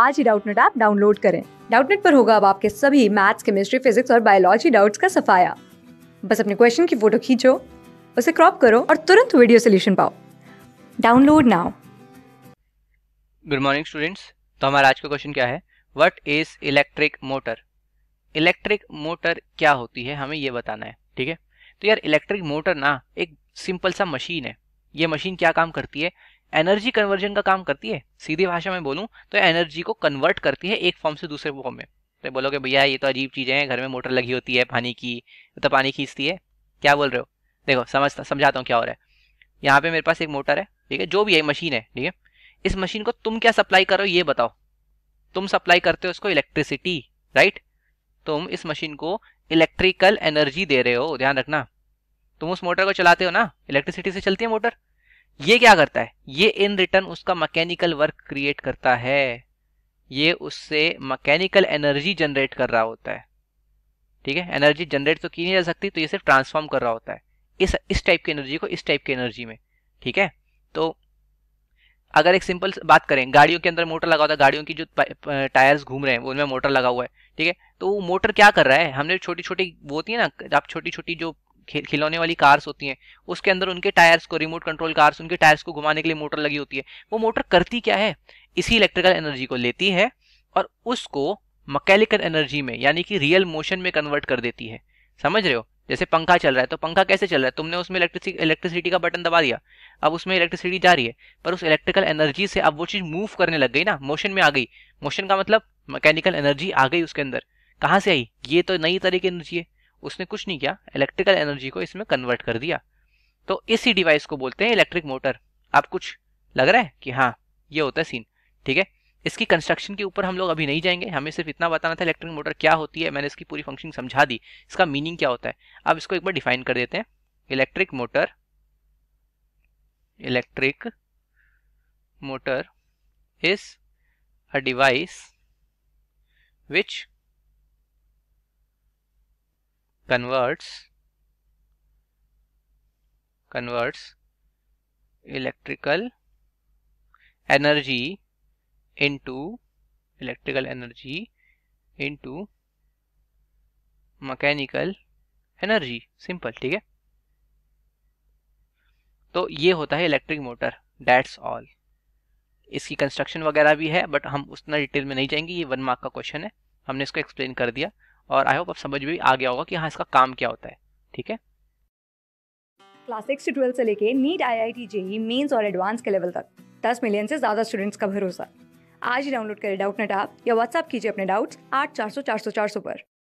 आज ही Doubtnut app download करें डाउटनेट पर होगा अब आपके सभी मैथ्स केमिस्ट्री फिजिक्स और बायोलॉजी डाउट्स का सफाया बस अपने क्वेश्चन की फोटो खींचो उसे क्रॉप करो और तुरंत वीडियो सोल्यूशन पाओ download now good morning students तो हमारा आज का क्वेश्चन क्या है what is electric motor electric motor क्या होती है हमें यह बताना है ठीक है तो यार इलेक्ट्रिक मोटर ना एक सिंपल सा मशीन है ये मशीन क्या काम करती है एनर्जी कन्वर्जन का काम करती है सीधी भाषा में बोलूँ तो एनर्जी को कन्वर्ट करती है एक फॉर्म से दूसरे फॉर्म में तो बोलोगे भैया ये तो अजीब चीज़ें हैं घर में मोटर लगी होती है पानी की तो पानी खींचती है क्या बोल रहे हो देखो समझता समझाता हूँ क्या हो रहा है यहाँ पे मेरे पास एक मोटर है ठीक है जो भी है मशीन है ठीक है इस मशीन को तुम क्या सप्लाई करो ये बताओ तुम सप्लाई करते हो इसको इलेक्ट्रिसिटी राइट तुम इस मशीन को इलेक्ट्रिकल एनर्जी दे रहे हो ध्यान रखना तुम उस मोटर को चलाते हो ना इलेक्ट्रिसिटी से चलती है मोटर ये क्या करता है ये इन रिटर्न उसका मैकेनिकल वर्क क्रिएट करता है ये उससे मैकेनिकल एनर्जी जनरेट कर रहा होता है ठीक है एनर्जी जनरेट तो की नहीं जा सकती तो ये सिर्फ ट्रांसफॉर्म कर रहा होता है इस इस टाइप की एनर्जी को इस टाइप की एनर्जी में ठीक है तो अगर एक सिंपल बात करें गाड़ियों के अंदर मोटर लगा होता है गाड़ियों की जो टायर्स घूम रहे हैं उनमें मोटर लगा हुआ है ठीक है तो वो मोटर क्या कर रहा है हमने छोटी छोटी वो होती है ना आप छोटी छोटी जो खिलौने वाली कार्स होती हैं उसके अंदर उनके टायर्स को रिमोट कंट्रोल कार्स उनके टायर्स को घुमाने के लिए मोटर लगी होती है वो मोटर करती क्या है इसी इलेक्ट्रिकल एनर्जी को लेती है और उसको मकैनिकल एनर्जी में यानी कि रियल मोशन में कन्वर्ट कर देती है समझ रहे हो जैसे पंखा चल रहा है तो पंखा कैसे चल रहा है तुमने उसमें इलेक्ट्रिसिटी इलेक्ट्रिसिटी का बटन दबा दिया अब उसमें इलेक्ट्रिसिटी जा रही है पर उस इलेक्ट्रिकल एनर्जी से अब वो चीज़ मूव करने लग गई ना मोशन में आ गई मोशन का मतलब मैकेनिकल एनर्जी आ गई उसके अंदर कहाँ से आई ये तो नई तरह की एनर्जी है उसने कुछ नहीं किया इलेक्ट्रिकल एनर्जी को इसमें कन्वर्ट कर दिया तो इसी डिवाइस को बोलते हैं इलेक्ट्रिक मोटर आप कुछ लग रहा है कि हाँ ये होता है सीन ठीक है इसकी कंस्ट्रक्शन के ऊपर हम लोग अभी नहीं जाएंगे हमें सिर्फ इतना बताना था इलेक्ट्रिक मोटर क्या होती है मैंने इसकी पूरी फंक्शन समझा दी इसका मीनिंग क्या होता है अब इसको एक बार डिफाइन कर देते हैं electric motor electric motor is a device which converts converts electrical energy into electrical energy into mechanical energy simple ठीक है तो ये होता है इलेक्ट्रिक मोटर डैट्स ऑल इसकी कंस्ट्रक्शन वगैरह भी है बट हम उतना डिटेल में नहीं जाएंगे ये वन मार्क का क्वेश्चन है हमने इसको एक्सप्लेन कर दिया और आई होप आप समझ भी आ गया होगा कि हाँ इसका काम क्या होता है ठीक है क्लास सिक्स से ट्वेल्थ से लेके NEET I I T JEE Mains और एडवांस के लेवल तक दस मिलियन से ज़्यादा स्टूडेंट्स का भरोसा आज ही डाउनलोड करें डाउट नेट आप या व्हाट्सअप कीजिए अपने डाउट्स आठ चार सौ चार सौ चार सौ पर